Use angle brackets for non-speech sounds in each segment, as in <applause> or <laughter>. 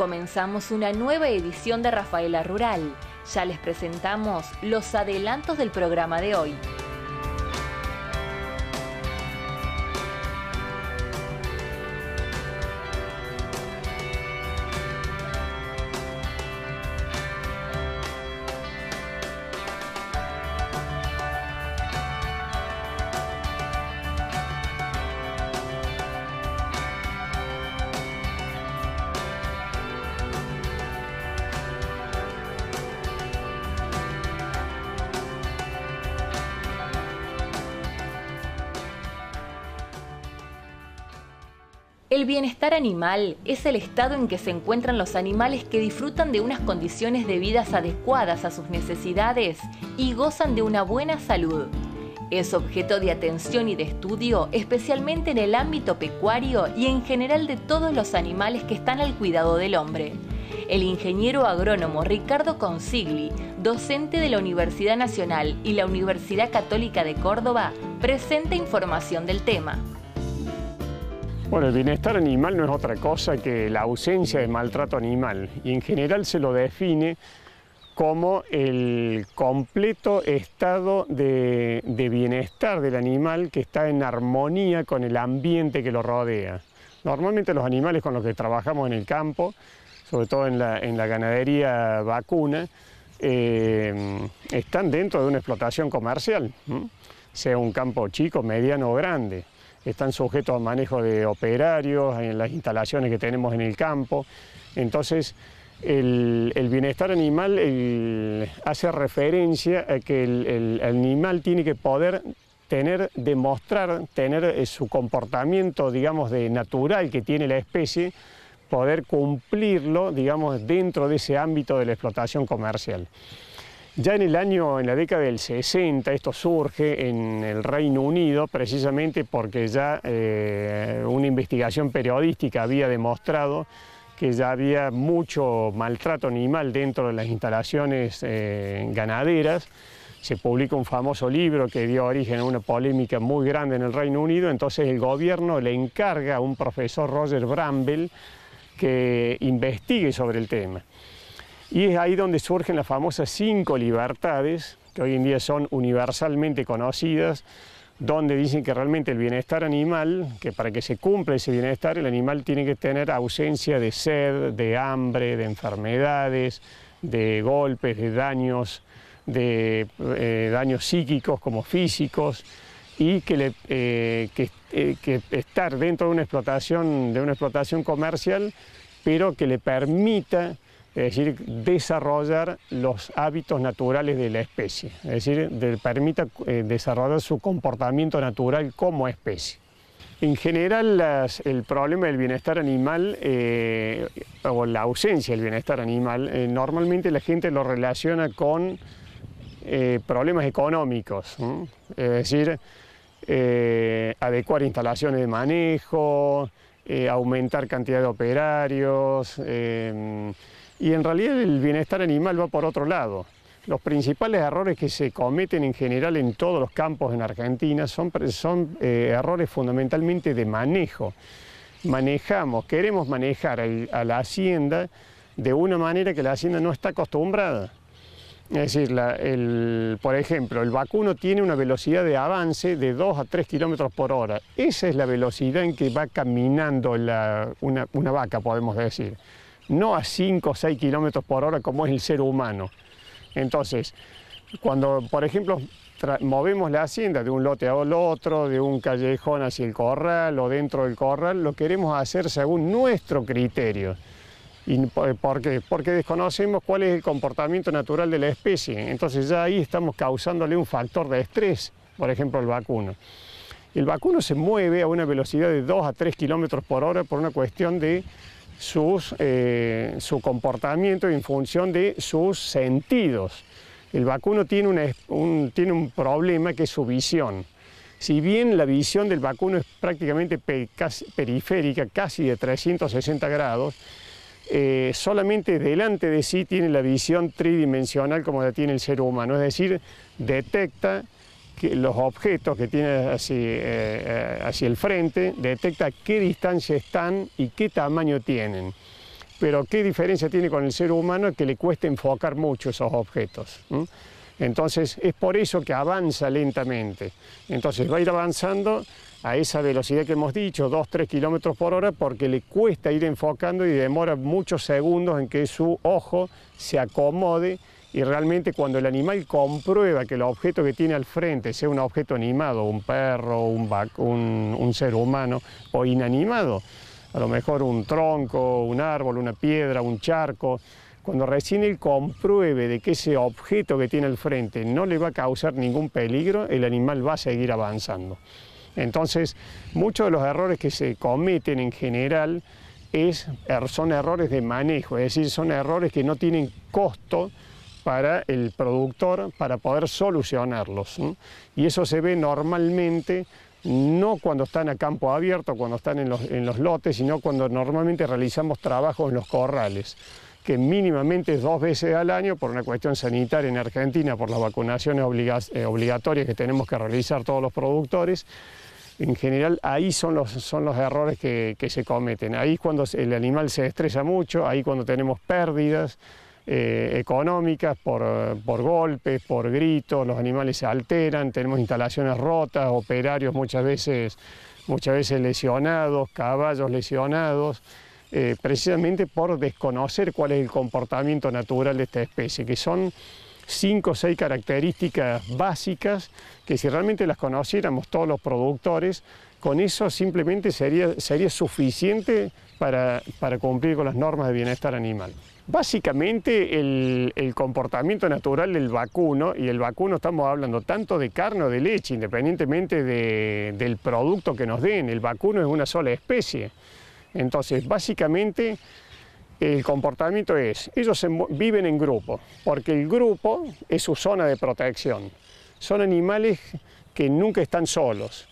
comenzamos una nueva edición de Rafaela Rural. Ya les presentamos los adelantos del programa de hoy. El bienestar animal es el estado en que se encuentran los animales que disfrutan de unas condiciones de vida adecuadas a sus necesidades y gozan de una buena salud. Es objeto de atención y de estudio, especialmente en el ámbito pecuario y en general de todos los animales que están al cuidado del hombre. El ingeniero agrónomo Ricardo Consigli, docente de la Universidad Nacional y la Universidad Católica de Córdoba, presenta información del tema. Bueno, el bienestar animal no es otra cosa que la ausencia de maltrato animal y en general se lo define como el completo estado de, bienestar del animal que está en armonía con el ambiente que lo rodea. Normalmente los animales con los que trabajamos en el campo, sobre todo en la, ganadería vacuna, eh, están dentro de una explotación comercial, sea un campo chico, mediano o grande están sujetos al manejo de operarios, en las instalaciones que tenemos en el campo. Entonces, el, bienestar animal hace referencia a que el, el, animal tiene que poder tener, demostrar, tener eh, su comportamiento, digamos, de natural que tiene la especie, poder cumplirlo, digamos, dentro de ese ámbito de la explotación comercial. Ya en el año, en la década del 60, esto surge en el Reino Unido precisamente porque ya eh, una investigación periodística había demostrado que ya había mucho maltrato animal dentro de las instalaciones eh, ganaderas. Se publica un famoso libro que dio origen a una polémica muy grande en el Reino Unido, entonces el gobierno le encarga a un profesor, Roger Bramble, que investigue sobre el tema. Y es ahí donde surgen las famosas cinco libertades, que hoy en día son universalmente conocidas, donde dicen que realmente el bienestar animal, que para que se cumpla ese bienestar, el animal tiene que tener ausencia de sed, de hambre, de enfermedades, de golpes, de daños, de eh, daños psíquicos como físicos, y que, eh, eh, que estar dentro de una explotación, de una explotación comercial, pero que le permita es decir, desarrollar los hábitos naturales de la especie, es decir, permita eh, desarrollar su comportamiento natural como especie. En general, el problema del bienestar animal eh, o la ausencia del bienestar animal, eh, normalmente la gente lo relaciona con problemas económicos, es decir, adecuar instalaciones de manejo, aumentar cantidad de operarios y en realidad el bienestar animal va por otro lado. Los principales errores que se cometen en general en todos los campos en Argentina son, eh, errores fundamentalmente de manejo. Manejamos, queremos manejar a la hacienda de una manera que la hacienda no está acostumbrada. Es decir, por ejemplo, el vacuno tiene una velocidad de avance de 2 a 3 kilómetros por hora. Esa es la velocidad en que va caminando una vaca, podemos decir no a 5 o 6 kilómetros por hora como es el ser humano. Entonces, cuando, por ejemplo, movemos la hacienda de un lote al otro, de un callejón hacia el corral o dentro del corral, lo queremos hacer según nuestro criterio. ¿Y Porque desconocemos cuál es el comportamiento natural de la especie. Entonces ya ahí estamos causándole un factor de estrés, por ejemplo, el vacuno. El vacuno se mueve a una velocidad de 2 a 3 kilómetros por hora por una cuestión de eh, su comportamiento en función de sus sentidos. El vacuno tiene, un, tiene un problema que es su visión. Si bien la visión del vacuno es prácticamente periférica, casi de 360 grados, eh, solamente delante de sí tiene la visión tridimensional como la tiene el ser humano, es decir, detecta los objetos que tiene hacia, eh, eh, el frente, detecta qué distancia están y qué tamaño tienen. Pero qué diferencia tiene con el ser humano que le cuesta enfocar mucho esos objetos. Entonces es por eso que avanza lentamente. Entonces va a ir avanzando a esa velocidad que hemos dicho, 2-3 kilómetros por hora, porque le cuesta ir enfocando y demora muchos segundos en que su ojo se acomode y realmente cuando el animal comprueba que el objeto que tiene al frente, sea un objeto animado, un perro, un, ser humano o inanimado, a lo mejor un tronco, un árbol, una piedra, un charco, cuando recién él compruebe de que ese objeto que tiene al frente no le va a causar ningún peligro, el animal va a seguir avanzando. Entonces, muchos de los errores que se cometen en general er, son errores de manejo, es decir, son errores que no tienen costo para el productor para poder solucionarlos. Y eso se ve normalmente no cuando están a campo abierto, cuando están en los, en los, lotes, sino cuando normalmente realizamos trabajos en los corrales, que mínimamente dos veces al año por una cuestión sanitaria en Argentina, por las vacunaciones eh, obligatorias que tenemos que realizar todos los productores. En general, ahí son los, son los errores que, que se cometen. Ahí cuando el animal se estresa mucho, ahí cuando tenemos pérdidas. Eh, económicas, por, por, golpes, por gritos, los animales se alteran, tenemos instalaciones rotas, operarios muchas veces, muchas veces lesionados, caballos lesionados, eh, precisamente por desconocer cuál es el comportamiento natural de esta especie, que son cinco o seis características básicas que si realmente las conociéramos todos los productores, con eso simplemente sería, sería suficiente para, cumplir con las normas de bienestar animal. Básicamente el, comportamiento natural del vacuno, y el vacuno estamos hablando tanto de carne o de leche, independientemente del producto que nos den, el vacuno es una sola especie. Entonces, básicamente el comportamiento es, ellos viven en grupo, porque el grupo es su zona de protección. Son animales que nunca están solos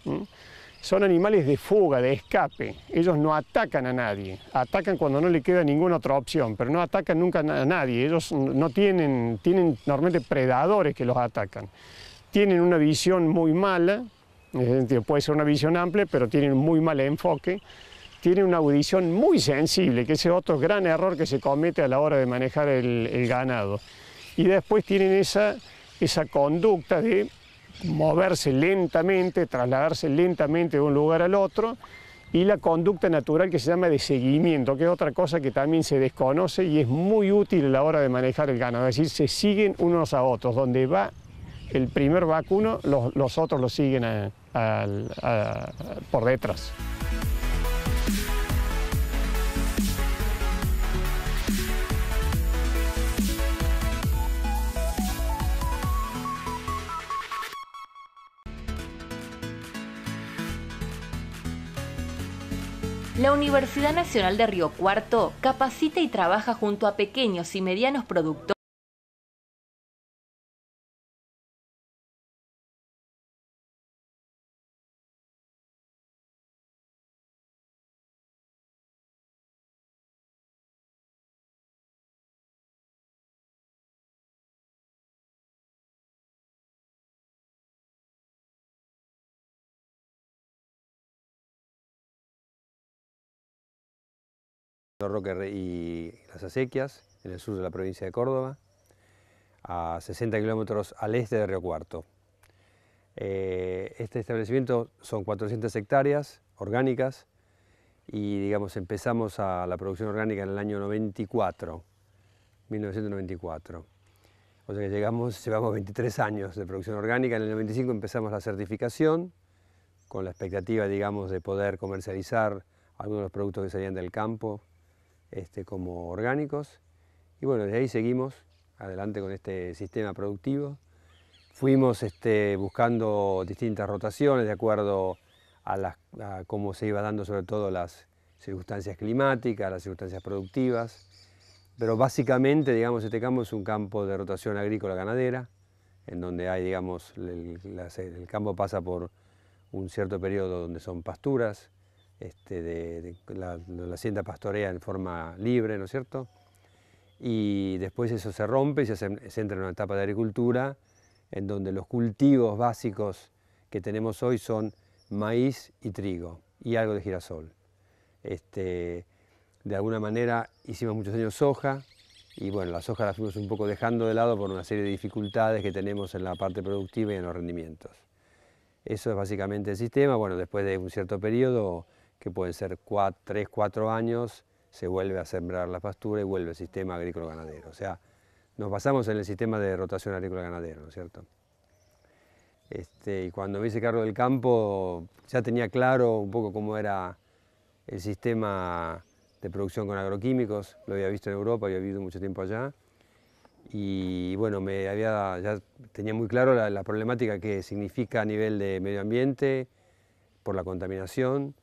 son animales de fuga, de escape. Ellos no atacan a nadie, atacan cuando no le queda ninguna otra opción, pero no atacan nunca a nadie. Ellos no tienen, tienen normalmente predadores que los atacan. Tienen una visión muy mala, en puede ser una visión amplia, pero tienen muy mal enfoque. Tienen una audición muy sensible, que ese es otro gran error que se comete a la hora de manejar el, el ganado. Y después tienen esa, esa conducta de moverse lentamente, trasladarse lentamente de un lugar al otro, y la conducta natural que se llama de seguimiento, que es otra cosa que también se desconoce y es muy útil a la hora de manejar el ganado, es decir, se siguen unos a otros, donde va el primer vacuno, los, otros lo siguen por detrás. La Universidad Nacional de Río Cuarto capacita y trabaja junto a pequeños y medianos productores Roque y las acequias, en el sur de la provincia de Córdoba, a 60 kilómetros al este de Río Cuarto. Eh, este establecimiento son 400 hectáreas orgánicas y digamos empezamos a la producción orgánica en el año 94, 1994. O sea que llegamos, llevamos 23 años de producción orgánica, en el 95 empezamos la certificación con la expectativa, digamos, de poder comercializar algunos de los productos que salían del campo este, como orgánicos. Y bueno, desde ahí seguimos adelante con este sistema productivo. Fuimos este, buscando distintas rotaciones de acuerdo a, cómo se iba dando sobre todo las circunstancias climáticas, las circunstancias productivas. Pero básicamente, digamos, este campo es un campo de rotación agrícola-ganadera, en donde hay, digamos, el, el campo pasa por un cierto periodo donde son pasturas, este, de, la, hacienda pastorea en forma libre, ¿no es cierto? Y después eso se rompe y se, entra en una etapa de agricultura en donde los cultivos básicos que tenemos hoy son maíz y trigo y algo de girasol. Este, de alguna manera hicimos muchos años soja y bueno, la soja la fuimos un poco dejando de lado por una serie de dificultades que tenemos en la parte productiva y en los rendimientos. Eso es básicamente el sistema. Bueno, después de un cierto periodo que pueden ser tres, cuatro 4 años, se vuelve a sembrar la pastura y vuelve el sistema agrícola-ganadero. O sea, nos basamos en el sistema de rotación agrícola-ganadero, ¿no es cierto? Este, y cuando me hice cargo del campo ya tenía claro un poco cómo era el sistema de producción con agroquímicos, lo había visto en Europa, había vivido mucho tiempo allá y bueno, me había, ya tenía muy claro la problemática que significa a nivel de medio ambiente, por la contaminación,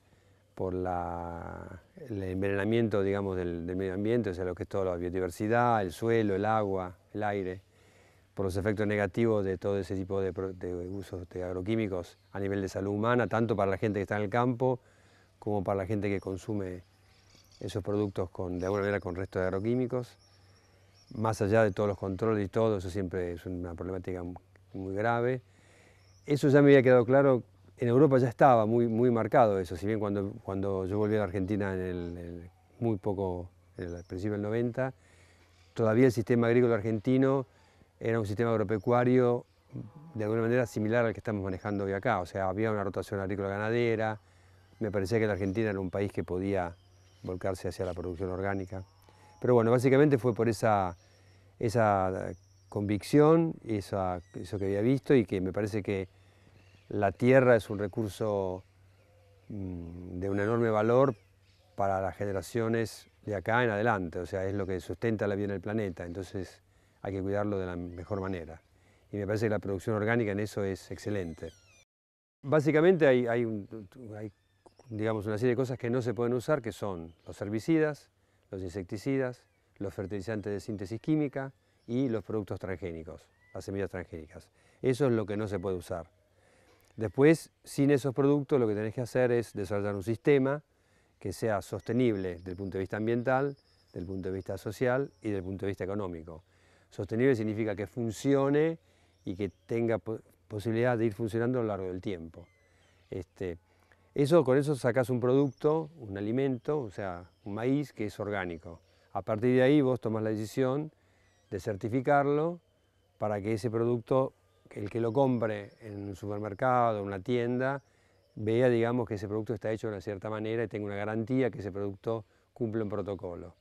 por el envenenamiento digamos, del, medio ambiente, o sea, lo que es toda la biodiversidad, el suelo, el agua, el aire, por los efectos negativos de todo ese tipo de, usos de agroquímicos a nivel de salud humana, tanto para la gente que está en el campo como para la gente que consume esos productos con, de alguna manera con restos de agroquímicos. Más allá de todos los controles y todo, eso siempre es una problemática muy grave. Eso ya me había quedado claro en Europa ya estaba muy, muy marcado eso, si bien cuando, cuando yo volví a la Argentina en el, muy poco, el principio del 90, todavía el sistema agrícola argentino era un sistema agropecuario de alguna manera similar al que estamos manejando hoy acá, o sea, había una rotación agrícola ganadera, me parecía que la Argentina era un país que podía volcarse hacia la producción orgánica. Pero bueno, básicamente fue por esa, esa convicción, esa, eso que había visto y que me parece que la tierra es un recurso mm, de un enorme valor para las generaciones de acá en adelante, o sea, es lo que sustenta la vida en el planeta, entonces hay que cuidarlo de la mejor manera. Y me parece que la producción orgánica en eso es excelente. Básicamente hay, hay digamos, una serie de cosas que no se pueden usar, que son los herbicidas, los insecticidas, los fertilizantes de síntesis química y los productos transgénicos, las semillas transgénicas. Eso es lo que no se puede usar. Después, sin esos productos, lo que tenés que hacer es desarrollar un sistema que sea sostenible desde el punto de vista ambiental, desde punto de vista social y desde punto de vista económico. Sostenible significa que funcione y que tenga posibilidad de ir funcionando a lo largo del tiempo. Este, eso, con eso sacas un producto, un alimento, o sea, un maíz que es orgánico. A partir de ahí vos tomas la decisión de certificarlo para que ese producto el que lo compre en un supermercado, en una tienda, vea, digamos, que ese producto está hecho de una cierta manera y tenga una garantía que ese producto cumple un protocolo.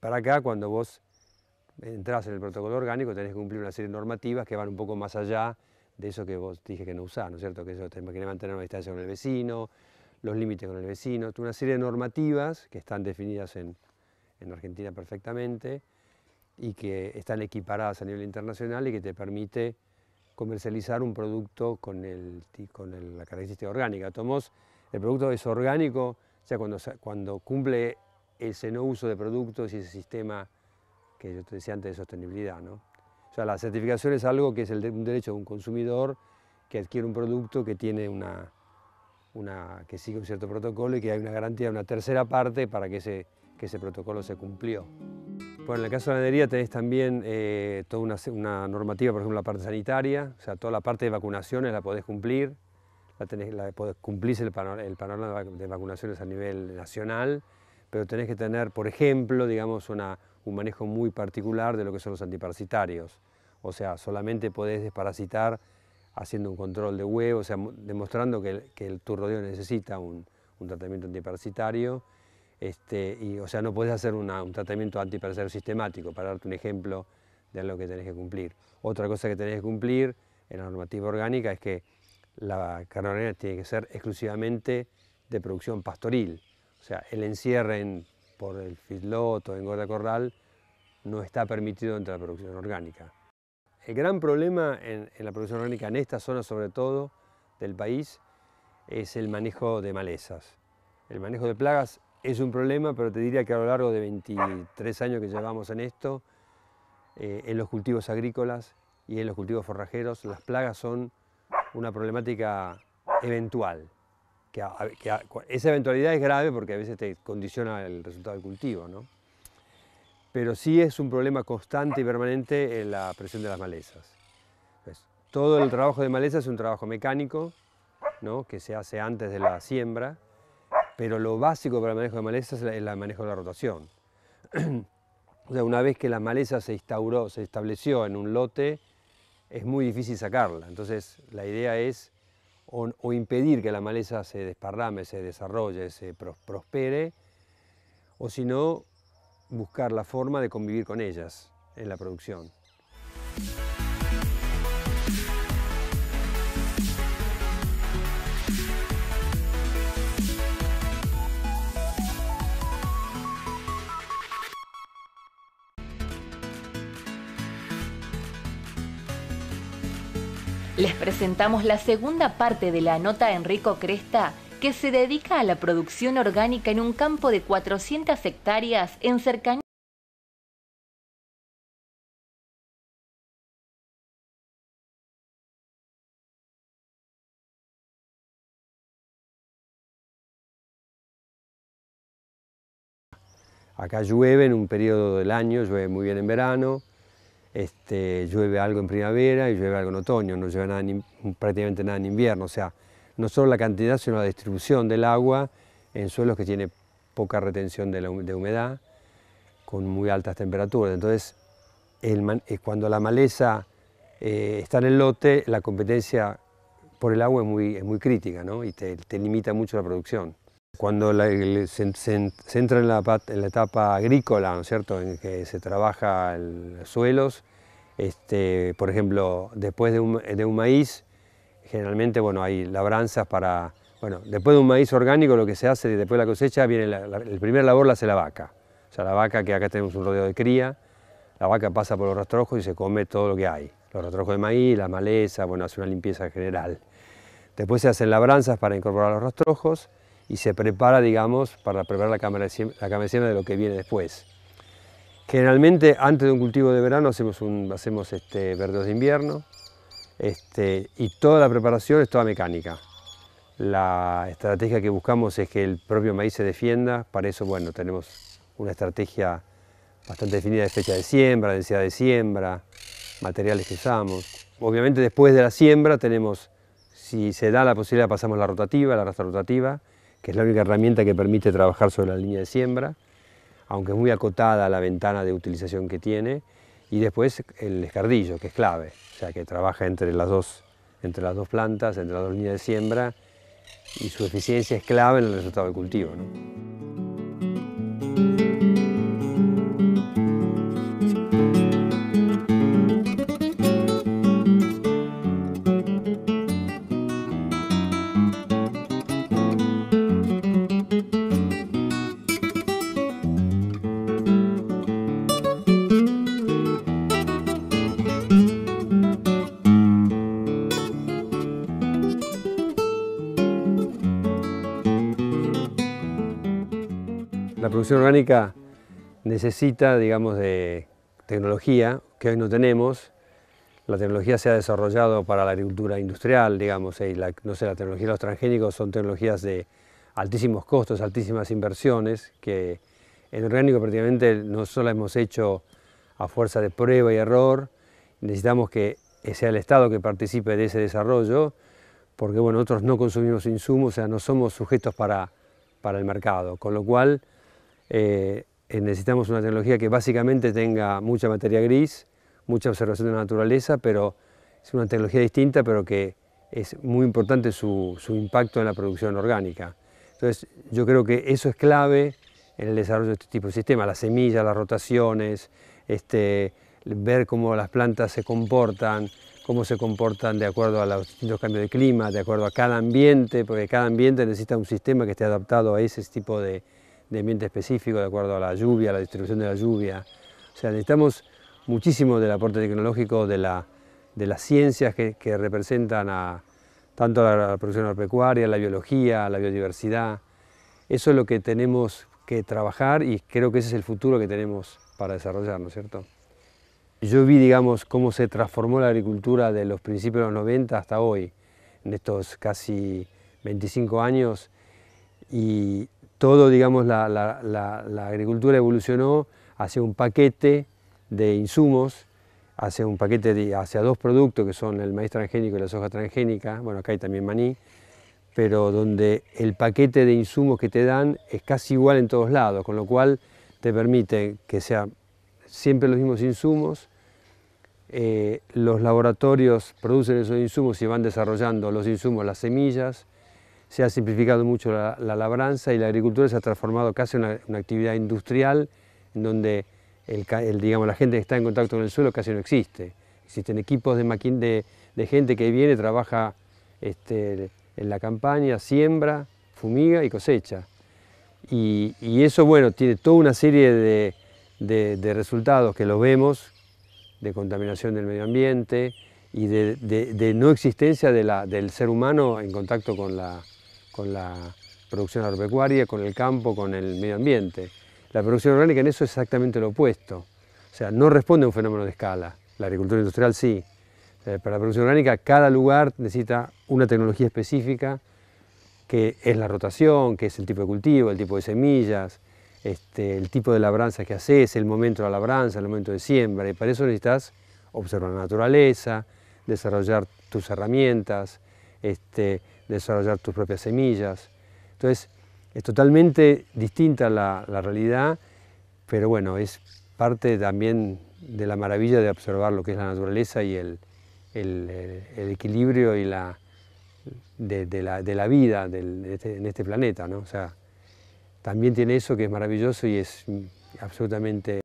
Para acá, cuando vos entras en el protocolo orgánico, tenés que cumplir una serie de normativas que van un poco más allá de eso que vos dije que no usás, ¿no es cierto? Que eso tenés que mantener una distancia con el vecino, los límites con el vecino, una serie de normativas que están definidas en, en Argentina perfectamente, y que están equiparadas a nivel internacional y que te permite comercializar un producto con, el, con la característica orgánica. Tomos, el producto es orgánico, o sea, cuando, cuando cumple ese no uso de productos y ese sistema que yo te decía antes de sostenibilidad. ¿no? O sea, la certificación es algo que es un derecho de un consumidor que adquiere un producto que tiene una, una, que sigue un cierto protocolo y que hay una garantía de una tercera parte para que ese, que ese protocolo se cumplió. Bueno, en el caso de la ganadería tenés también eh, toda una, normativa, por ejemplo, la parte sanitaria, o sea, toda la parte de vacunaciones la podés cumplir, la, el, panorama de vacunaciones a nivel nacional, pero tenés que tener, por ejemplo, digamos, un manejo muy particular de lo que son los antiparasitarios. O sea, solamente podés desparasitar haciendo un control de huevo, o sea, demostrando que tu rodeo necesita un tratamiento antiparasitario este, y, o sea, no puedes hacer un tratamiento antiparasitario sistemático, para darte un ejemplo de lo que tenés que cumplir. Otra cosa que tenés que cumplir en la normativa orgánica es que la carne orgánica tiene que ser exclusivamente de producción pastoril. O sea, el encierre en, por el feedlot o engorda corral no está permitido entre la producción orgánica. El gran problema en, en la producción orgánica en esta zona, sobre todo del país, es el manejo de malezas. El manejo de plagas es un problema, pero te diría que a lo largo de 23 años que llevamos en esto, eh, en los cultivos agrícolas y en los cultivos forrajeros, las plagas son una problemática eventual. Que, esa eventualidad es grave porque a veces te condiciona el resultado del cultivo, ¿no? Pero sí es un problema constante y permanente en la presión de las malezas. Pues, todo el trabajo de maleza es un trabajo mecánico, ¿no? que se hace antes de la siembra, pero lo básico para el manejo de malezas es el manejo de la rotación. <clears throat> o sea, una vez que la maleza se instauró, se estableció en un lote, es muy difícil sacarla. Entonces, la idea es o, impedir que la maleza se desparrame, se desarrolle, se prospere, o si no, buscar la forma de convivir con ellas en la producción. Les presentamos la segunda parte de la nota Enrico Cresta que se dedica a la producción orgánica en un campo de 400 hectáreas en cercanía Acá llueve en un periodo del año, llueve muy bien en verano, este, llueve algo en primavera y llueve algo en otoño, no llueve nada prácticamente nada en invierno. O sea, no solo la cantidad, sino la distribución del agua en suelos que tiene poca retención de, humedad, con muy altas temperaturas. Entonces, eh, cuando la maleza eh, está en el lote, la competencia por el agua es muy, crítica ¿no? y te limita mucho la producción. Cuando se, entra en la, etapa agrícola, ¿no es cierto?, en que se trabaja el, los suelos, este, por ejemplo, después de un, maíz, generalmente, bueno, hay labranzas para... Bueno, después de un maíz orgánico lo que se hace, después de la cosecha, viene la, el primer labor la hace la vaca. O sea, la vaca, que acá tenemos un rodeo de cría, la vaca pasa por los rastrojos y se come todo lo que hay. Los rastrojos de maíz, la maleza, bueno, hace una limpieza general. Después se hacen labranzas para incorporar los rastrojos, y se prepara, digamos, para preparar la cámara de siembra de lo que viene después. Generalmente antes de un cultivo de verano hacemos, un, hacemos este, verdeos de invierno este, y toda la preparación es toda mecánica. La estrategia que buscamos es que el propio maíz se defienda, para eso bueno, tenemos una estrategia bastante definida de fecha de siembra, densidad de siembra, materiales que usamos. Obviamente después de la siembra tenemos, si se da la posibilidad pasamos la rotativa, la raza rotativa, que es la única herramienta que permite trabajar sobre la línea de siembra, aunque es muy acotada la ventana de utilización que tiene, y después el escardillo, que es clave, o sea que trabaja entre las dos, entre las dos plantas, entre las dos líneas de siembra, y su eficiencia es clave en el resultado del cultivo. producción orgánica necesita, digamos, de tecnología que hoy no tenemos. La tecnología se ha desarrollado para la agricultura industrial, digamos, y la, no sé, la tecnología de los transgénicos son tecnologías de altísimos costos, altísimas inversiones, que en orgánico prácticamente no solo hemos hecho a fuerza de prueba y error. Necesitamos que sea el Estado que participe de ese desarrollo, porque bueno, nosotros no consumimos insumos, o sea, no somos sujetos para, para el mercado, con lo cual eh, eh, necesitamos una tecnología que básicamente tenga mucha materia gris, mucha observación de la naturaleza, pero es una tecnología distinta, pero que es muy importante su, impacto en la producción orgánica. Entonces yo creo que eso es clave en el desarrollo de este tipo de sistemas, las semillas, las rotaciones, este, ver cómo las plantas se comportan, cómo se comportan de acuerdo a los distintos cambios de clima, de acuerdo a cada ambiente, porque cada ambiente necesita un sistema que esté adaptado a ese tipo de, de ambiente específico, de acuerdo a la lluvia, a la distribución de la lluvia. O sea, necesitamos muchísimo del aporte tecnológico de, la, de las ciencias que, que, representan a tanto a la producción agropecuaria, la biología, la biodiversidad. Eso es lo que tenemos que trabajar y creo que ese es el futuro que tenemos para desarrollar, ¿no es cierto? Yo vi, digamos, cómo se transformó la agricultura de los principios de los 90 hasta hoy, en estos casi 25 años, y todo, digamos, la, agricultura evolucionó hacia un paquete de insumos, hacia un paquete hacia dos productos que son el maíz transgénico y la soja transgénica, bueno, acá hay también maní, pero donde el paquete de insumos que te dan es casi igual en todos lados, con lo cual te permite que sean siempre los mismos insumos, eh, los laboratorios producen esos insumos y van desarrollando los insumos, las semillas, se ha simplificado mucho la, labranza y la agricultura se ha transformado casi en una, actividad industrial en donde el, digamos, la gente que está en contacto con el suelo casi no existe. Existen equipos de, de gente que viene, trabaja este, en la campaña, siembra, fumiga y cosecha. Y, eso, bueno, tiene toda una serie de, resultados que lo vemos, de contaminación del medio ambiente y de, no existencia la, del ser humano en contacto con la, con la producción agropecuaria, con el campo, con el medio ambiente. La producción orgánica en eso es exactamente lo opuesto. O sea, no responde a un fenómeno de escala. La agricultura industrial sí. Eh, para la producción orgánica cada lugar necesita una tecnología específica que es la rotación, que es el tipo de cultivo, el tipo de semillas, este, el tipo de labranza que haces, el momento de la labranza, el momento de siembra. Y para eso necesitas observar la naturaleza, desarrollar tus herramientas, este, desarrollar tus propias semillas. Entonces, es totalmente distinta la, realidad, pero bueno, es parte también de la maravilla de observar lo que es la naturaleza y el, eh, equilibrio y la, de, la, vida del, este, en este planeta. ¿no? O sea, también tiene eso que es maravilloso y es absolutamente...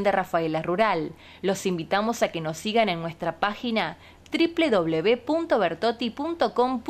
de Rafaela Rural. Los invitamos a que nos sigan en nuestra página www.bertoti.com.